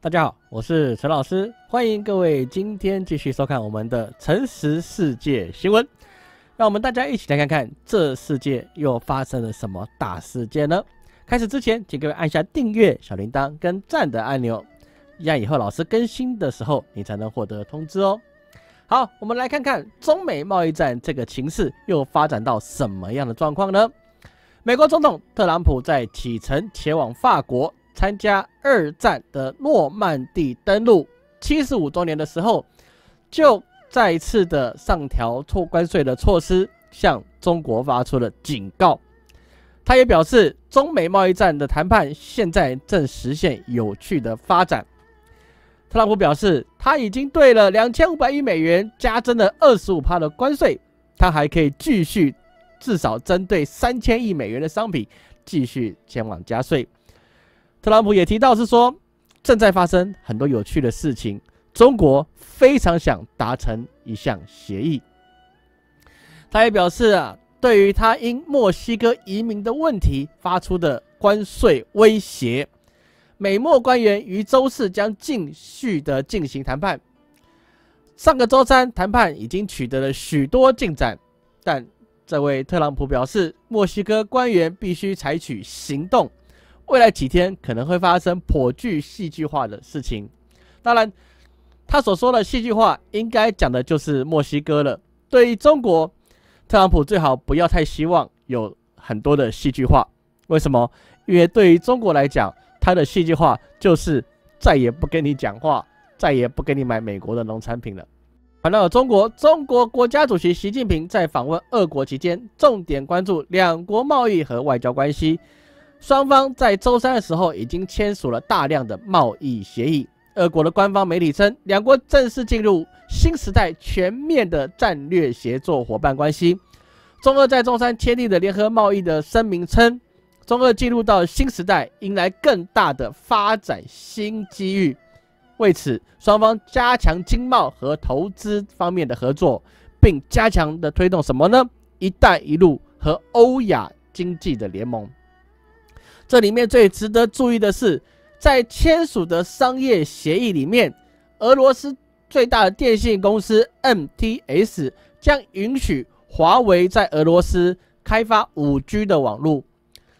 大家好，我是陈老师，欢迎各位今天继续收看我们的《诚实世界新闻》，让我们大家一起来看看这世界又发生了什么大事件呢？开始之前，请各位按下订阅、小铃铛跟赞的按钮，让以后老师更新的时候你才能获得通知哦。好，我们来看看中美贸易战这个情势又发展到什么样的状况呢？美国总统特朗普在启程前往法国。参加二战的诺曼底登陆七十五周年的时候，就再次的上调错关税的措施，向中国发出了警告。他也表示，中美贸易战的谈判现在正实现有趣的发展。特朗普表示，他已经对了两千五百亿美元加征了二十五的关税，他还可以继续至少针对三千亿美元的商品继续前往加税。特朗普也提到，是说正在发生很多有趣的事情。中国非常想达成一项协议。他也表示啊，对于他因墨西哥移民的问题发出的关税威胁，美墨官员于周四将继续的进行谈判。上个周三，谈判已经取得了许多进展，但这位特朗普表示，墨西哥官员必须采取行动。未来几天可能会发生颇具戏剧化的事情。当然，他所说的戏剧化，应该讲的就是墨西哥了。对于中国，特朗普最好不要太希望有很多的戏剧化。为什么？因为对于中国来讲，他的戏剧化就是再也不跟你讲话，再也不给你买美国的农产品了。谈到中国，中国国家主席习近平在访问俄国期间，重点关注两国贸易和外交关系。双方在周三的时候已经签署了大量的贸易协议。俄国的官方媒体称，两国正式进入新时代全面的战略协作伙伴关系。中俄在中山签订的联合贸易的声明称，中俄进入到新时代，迎来更大的发展新机遇。为此，双方加强经贸和投资方面的合作，并加强的推动什么呢？“一带一路”和欧亚经济的联盟。这里面最值得注意的是，在签署的商业协议里面，俄罗斯最大的电信公司 MTS 将允许华为在俄罗斯开发五 G 的网络。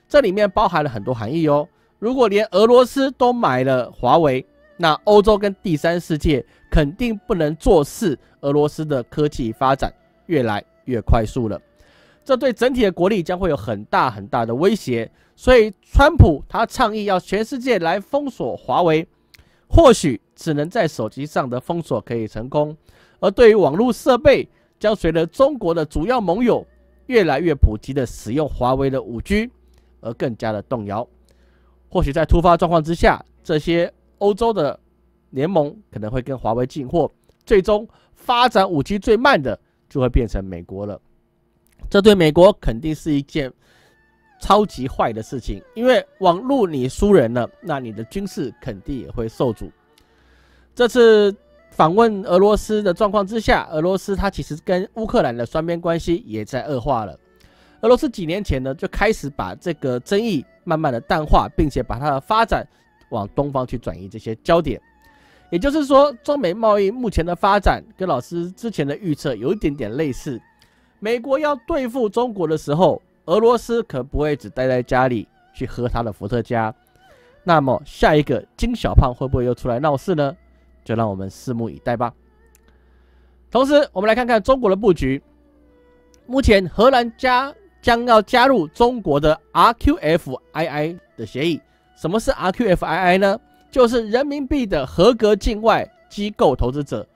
这里面包含了很多含义哦。如果连俄罗斯都买了华为，那欧洲跟第三世界肯定不能坐视俄罗斯的科技发展越来越快速了。这对整体的国力将会有很大很大的威胁。所以，川普他倡议要全世界来封锁华为，或许只能在手机上的封锁可以成功，而对于网络设备，将随着中国的主要盟友越来越普及的使用华为的五 G，而更加的动摇。或许在突发状况之下，这些欧洲的联盟可能会跟华为进货，最终发展五 G 最慢的就会变成美国了。这对美国肯定是一件。超级坏的事情，因为网路你输人了，那你的军事肯定也会受阻。这次访问俄罗斯的状况之下，俄罗斯它其实跟乌克兰的双边关系也在恶化了。俄罗斯几年前呢就开始把这个争议慢慢的淡化，并且把它的发展往东方去转移这些焦点。也就是说，中美贸易目前的发展跟老师之前的预测有一点点类似。美国要对付中国的时候。俄罗斯可不会只待在家里去喝他的伏特加，那么下一个金小胖会不会又出来闹事呢？就让我们拭目以待吧。同时，我们来看看中国的布局。目前，荷兰加将要加入中国的 RQFII 的协议。什么是 RQFII 呢？就是人民币的合格境外机构投资者，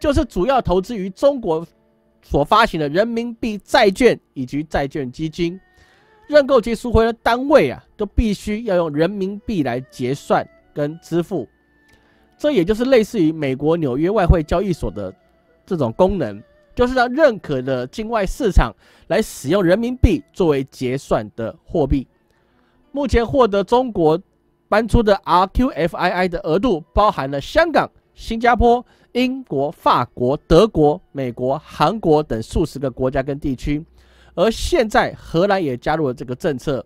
就是主要投资于中国所发行的人民币债券以及债券基金。认购及赎回的单位啊，都必须要用人民币来结算跟支付。这也就是类似于美国纽约外汇交易所的这种功能，就是让认可的境外市场来使用人民币作为结算的货币。目前获得中国搬出的 RQFII 的额度，包含了香港、新加坡、英国、法国、德国、美国、韩国等数十个国家跟地区。而现在，荷兰也加入了这个政策。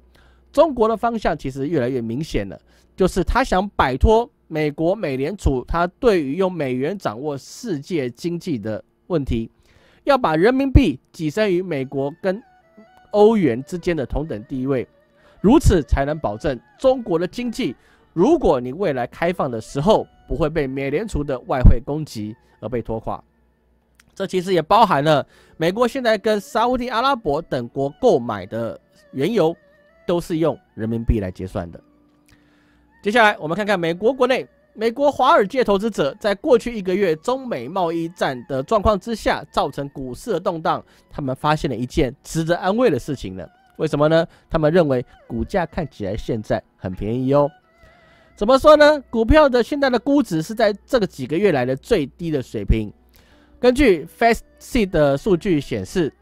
中国的方向其实越来越明显了，就是他想摆脱美国美联储，他对于用美元掌握世界经济的问题，要把人民币跻身于美国跟欧元之间的同等地位，如此才能保证中国的经济。如果你未来开放的时候，不会被美联储的外汇攻击而被拖垮。这其实也包含了美国现在跟沙特阿拉伯等国购买的原油，都是用人民币来结算的。接下来我们看看美国国内，美国华尔街投资者在过去一个月中美贸易战的状况之下，造成股市的动荡，他们发现了一件值得安慰的事情呢。为什么呢？他们认为股价看起来现在很便宜哦。怎么说呢？股票的现在的估值是在这个几个月来的最低的水平。根据 Factset 的数据显示，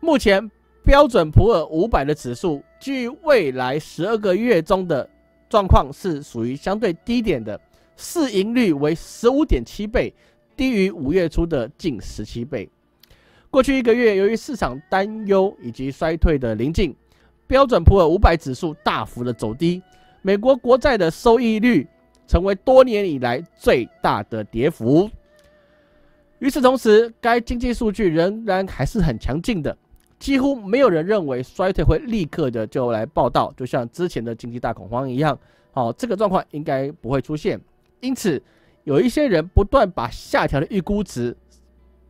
目前标准普尔五百的指数于未来十二个月中的状况是属于相对低点的，市盈率为十五点七倍，低于五月初的近十七倍。过去一个月，由于市场担忧以及衰退的临近，标准普尔五百指数大幅的走低，美国国债的收益率成为多年以来最大的跌幅。与此同时，该经济数据仍然还是很强劲的，几乎没有人认为衰退会立刻的就来报道，就像之前的经济大恐慌一样。好，这个状况应该不会出现，因此有一些人不断把下调的预估值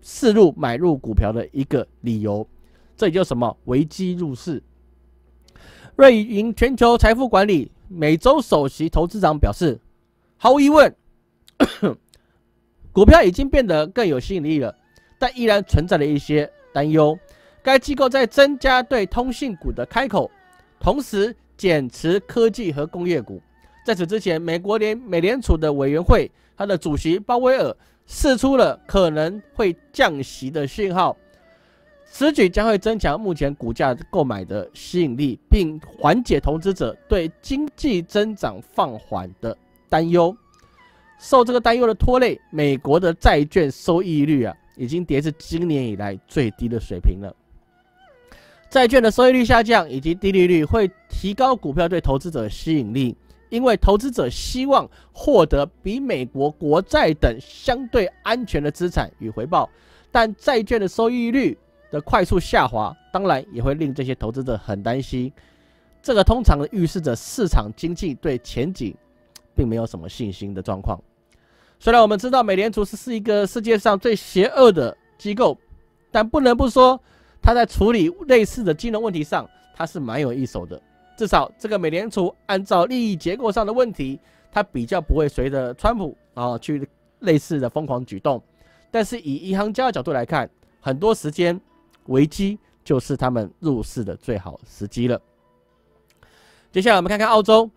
视入买入股票的一个理由，这叫什么？危机入市。瑞银全球财富管理美洲首席投资长表示，毫无疑问。股票已经变得更有吸引力了，但依然存在了一些担忧。该机构在增加对通信股的开口，同时减持科技和工业股。在此之前，美国联美联储的委员会，它的主席鲍威尔释出了可能会降息的讯号。此举将会增强目前股价购买的吸引力，并缓解投资者对经济增长放缓的担忧。受这个担忧的拖累，美国的债券收益率啊已经跌至今年以来最低的水平了。债券的收益率下降以及低利率会提高股票对投资者的吸引力，因为投资者希望获得比美国国债等相对安全的资产与回报。但债券的收益率的快速下滑，当然也会令这些投资者很担心。这个通常预示着市场经济对前景并没有什么信心的状况。虽然我们知道美联储是是一个世界上最邪恶的机构，但不能不说，它在处理类似的金融问题上，它是蛮有一手的。至少这个美联储按照利益结构上的问题，它比较不会随着川普啊去类似的疯狂举动。但是以银行家的角度来看，很多时间危机就是他们入市的最好时机了。接下来我们看看澳洲。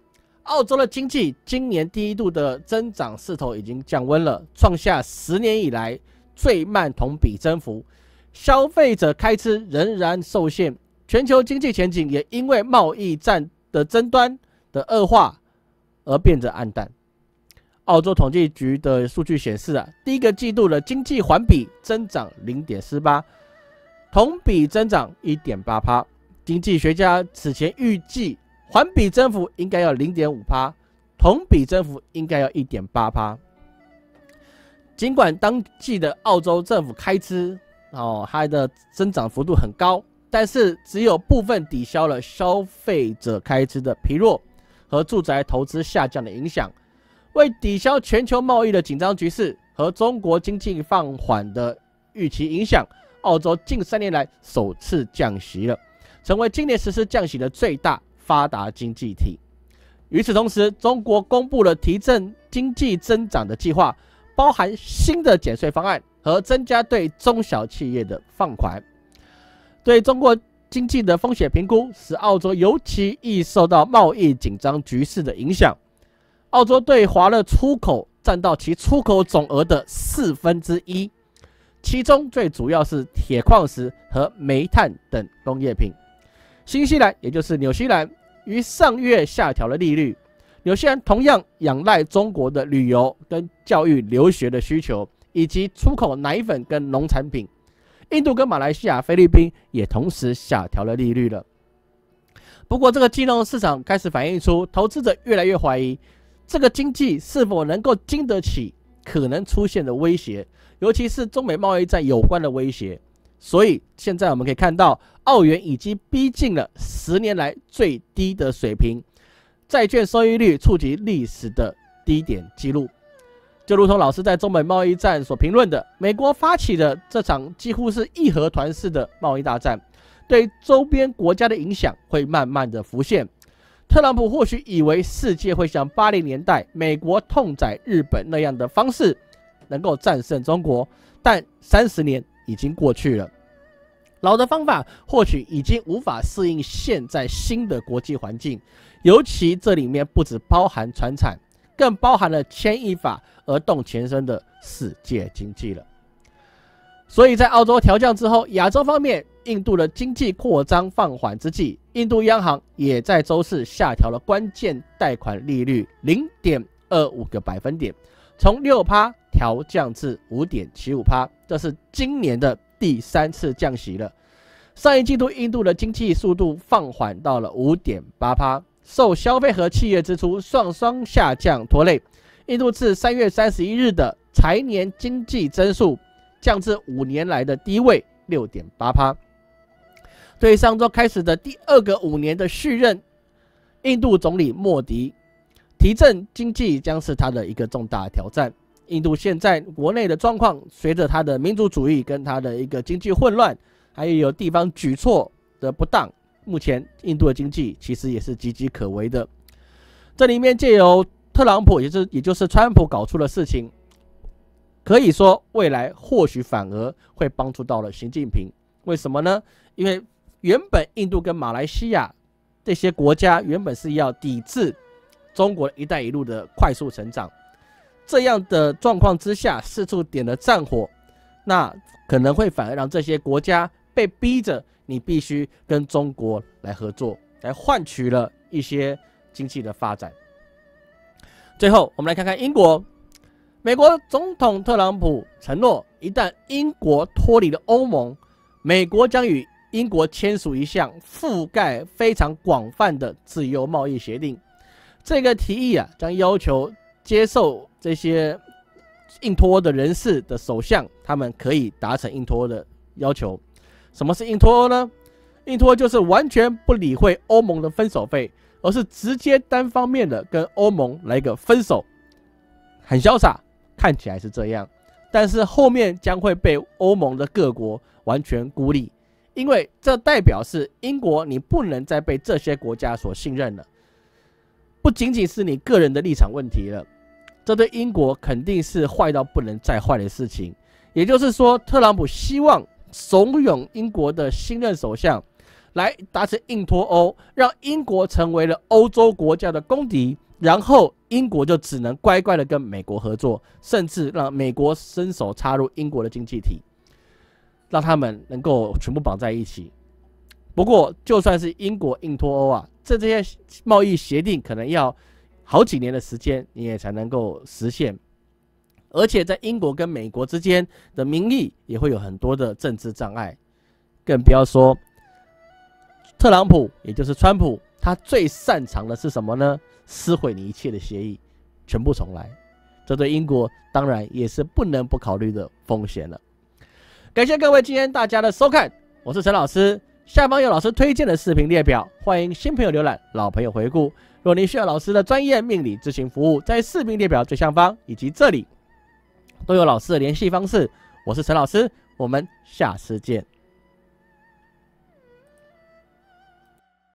澳洲的经济今年第一度的增长势头已经降温了，创下十年以来最慢同比增幅。消费者开支仍然受限，全球经济前景也因为贸易战的争端的恶化而变得暗淡。澳洲统计局的数据显示啊，第一个季度的经济环比增长零点四八，同比增长一点八经济学家此前预计。环比增幅应该要零点五帕，同比增幅应该要一点八帕。尽管当季的澳洲政府开支哦它的增长幅度很高，但是只有部分抵消了消费者开支的疲弱和住宅投资下降的影响。为抵消全球贸易的紧张局势和中国经济放缓的预期影响，澳洲近三年来首次降息了，成为今年实施降息的最大。发达经济体。与此同时，中国公布了提振经济增长的计划，包含新的减税方案和增加对中小企业的放款。对中国经济的风险评估使澳洲尤其易受到贸易紧张局势的影响。澳洲对华的出口占到其出口总额的四分之一，其中最主要是铁矿石和煤炭等工业品。新西兰，也就是纽西兰，于上月下调了利率。纽西兰同样仰赖中国的旅游跟教育留学的需求，以及出口奶粉跟农产品。印度跟马来西亚、菲律宾也同时下调了利率了。不过，这个金融市场开始反映出，投资者越来越怀疑这个经济是否能够经得起可能出现的威胁，尤其是中美贸易战有关的威胁。所以现在我们可以看到，澳元已经逼近了十年来最低的水平，债券收益率触及历史的低点记录。就如同老师在中美贸易战所评论的，美国发起的这场几乎是义和团式的贸易大战，对周边国家的影响会慢慢的浮现。特朗普或许以为世界会像八零年代美国痛宰日本那样的方式，能够战胜中国，但三十年。已经过去了，老的方法或许已经无法适应现在新的国际环境，尤其这里面不止包含船产，更包含了牵一发而动全身的世界经济了。所以在澳洲调降之后，亚洲方面，印度的经济扩张放缓之际，印度央行也在周四下调了关键贷款利率零点二五个百分点，从六趴。调降至五点七五帕，这是今年的第三次降息了。上一季度，印度的经济速度放缓到了五点八帕，受消费和企业支出双双下降拖累，印度自三月三十一日的财年经济增速降至五年来的低位六点八帕。对上周开始的第二个五年的续任，印度总理莫迪提振经济将是他的一个重大挑战。印度现在国内的状况，随着他的民族主义跟他的一个经济混乱，还有地方举措的不当，目前印度的经济其实也是岌岌可危的。这里面借由特朗普，也是也就是川普搞出的事情，可以说未来或许反而会帮助到了习近平。为什么呢？因为原本印度跟马来西亚这些国家原本是要抵制中国一带一路的快速成长。这样的状况之下，四处点了战火，那可能会反而让这些国家被逼着，你必须跟中国来合作，来换取了一些经济的发展。最后，我们来看看英国。美国总统特朗普承诺，一旦英国脱离了欧盟，美国将与英国签署一项覆盖非常广泛的自由贸易协定。这个提议啊，将要求接受。这些硬脱的人士的首相，他们可以达成硬脱的要求。什么是硬脱呢？硬脱就是完全不理会欧盟的分手费，而是直接单方面的跟欧盟来个分手，很潇洒，看起来是这样。但是后面将会被欧盟的各国完全孤立，因为这代表是英国，你不能再被这些国家所信任了，不仅仅是你个人的立场问题了。这对英国肯定是坏到不能再坏的事情。也就是说，特朗普希望怂恿英国的新任首相来达成硬脱欧，让英国成为了欧洲国家的公敌，然后英国就只能乖乖的跟美国合作，甚至让美国伸手插入英国的经济体，让他们能够全部绑在一起。不过，就算是英国硬脱欧啊，这这些贸易协定可能要。好几年的时间，你也才能够实现，而且在英国跟美国之间的民意也会有很多的政治障碍，更不要说特朗普，也就是川普，他最擅长的是什么呢？撕毁你一切的协议，全部重来，这对英国当然也是不能不考虑的风险了。感谢各位今天大家的收看，我是陈老师，下方有老师推荐的视频列表，欢迎新朋友浏览，老朋友回顾。若您需要老师的专业命理咨询服务，在视频列表最上方以及这里，都有老师的联系方式。我是陈老师，我们下次见。